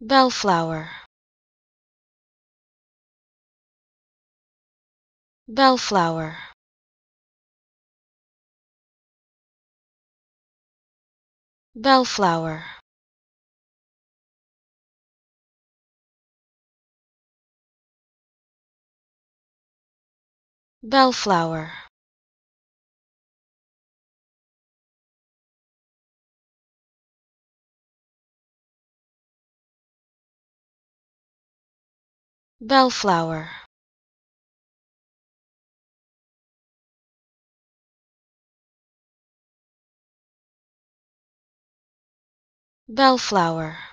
Bellflower Bellflower Bellflower Bellflower Bellflower Bellflower